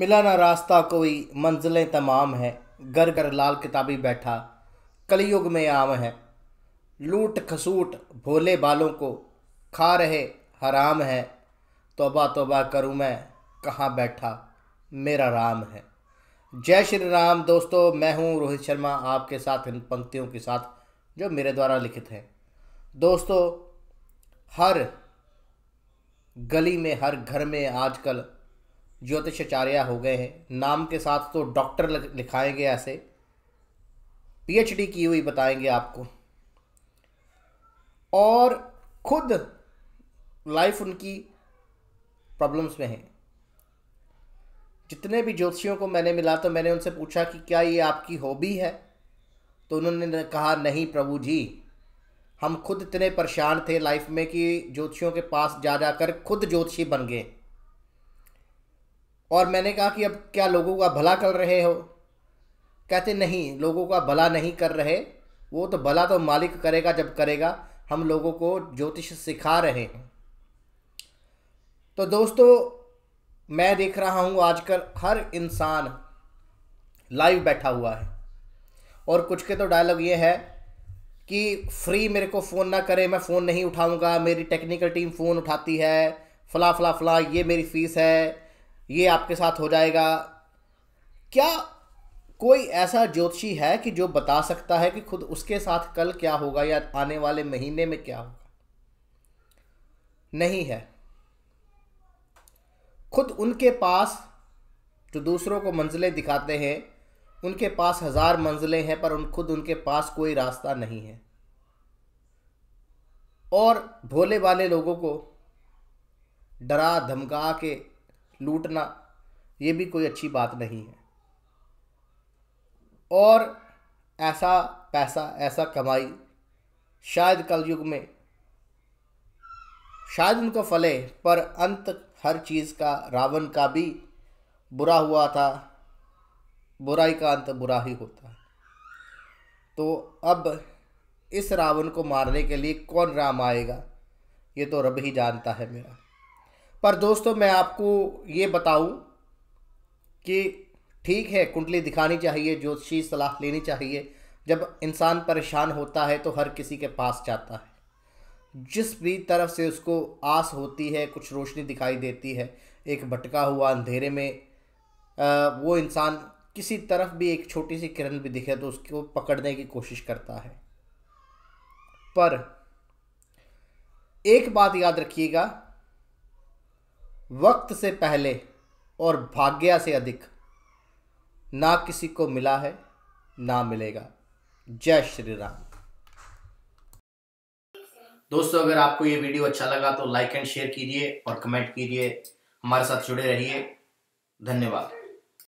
मिला ना रास्ता कोई मंजिलें तमाम है घर घर लाल किताबी बैठा कलयुग में आम है लूट खसूट भोले बालों को खा रहे हराम है तोबा तोबा करूँ मैं कहाँ बैठा मेरा राम है जय श्री राम दोस्तों मैं हूँ रोहित शर्मा आपके साथ इन पंक्तियों के साथ जो मेरे द्वारा लिखित हैं दोस्तों हर गली में हर घर में आजकल ज्योतिषाचार्य हो गए हैं नाम के साथ तो डॉक्टर लिखाएंगे ऐसे पीएचडी की हुई बताएंगे आपको और खुद लाइफ उनकी प्रॉब्लम्स में है जितने भी ज्योतिषियों को मैंने मिला तो मैंने उनसे पूछा कि क्या ये आपकी हॉबी है तो उन्होंने कहा नहीं प्रभु जी हम खुद इतने परेशान थे लाइफ में कि ज्योतिषियों के पास जा जाकर खुद ज्योतिषी बन गए और मैंने कहा कि अब क्या लोगों का भला कर रहे हो कहते नहीं लोगों का भला नहीं कर रहे वो तो भला तो मालिक करेगा जब करेगा हम लोगों को ज्योतिष सिखा रहे हैं तो दोस्तों मैं देख रहा हूँ आजकल हर इंसान लाइव बैठा हुआ है और कुछ के तो डायलॉग ये है कि फ्री मेरे को फ़ोन ना करे मैं फ़ोन नहीं उठाऊंगा मेरी टेक्निकल टीम फ़ोन उठाती है फ़ला फ़ला फ़ला ये मेरी फ़ीस है ये आपके साथ हो जाएगा क्या कोई ऐसा ज्योतिषी है कि जो बता सकता है कि खुद उसके साथ कल क्या होगा या आने वाले महीने में क्या होगा नहीं है खुद उनके पास जो दूसरों को मंजिलें दिखाते हैं उनके पास हज़ार मंजिलें हैं पर उन खुद उनके पास कोई रास्ता नहीं है और भोले वाले लोगों को डरा धमका के लूटना ये भी कोई अच्छी बात नहीं है और ऐसा पैसा ऐसा कमाई शायद कल युग में शायद उनको फले पर अंत हर चीज़ का रावण का भी बुरा हुआ था बुराई का अंत बुरा ही होता है तो अब इस रावण को मारने के लिए कौन राम आएगा ये तो रब ही जानता है मेरा पर दोस्तों मैं आपको ये बताऊं कि ठीक है कुंडली दिखानी चाहिए ज्योतिषी सलाह लेनी चाहिए जब इंसान परेशान होता है तो हर किसी के पास जाता है जिस भी तरफ से उसको आस होती है कुछ रोशनी दिखाई देती है एक भटका हुआ अंधेरे में आ, वो इंसान किसी तरफ भी एक छोटी सी किरण भी दिखे तो उसको पकड़ने की कोशिश करता है पर एक बात याद रखिएगा वक्त से पहले और भाग्या से अधिक ना किसी को मिला है ना मिलेगा जय श्री राम दोस्तों अगर आपको ये वीडियो अच्छा लगा तो लाइक एंड शेयर कीजिए और कमेंट कीजिए हमारे साथ जुड़े रहिए धन्यवाद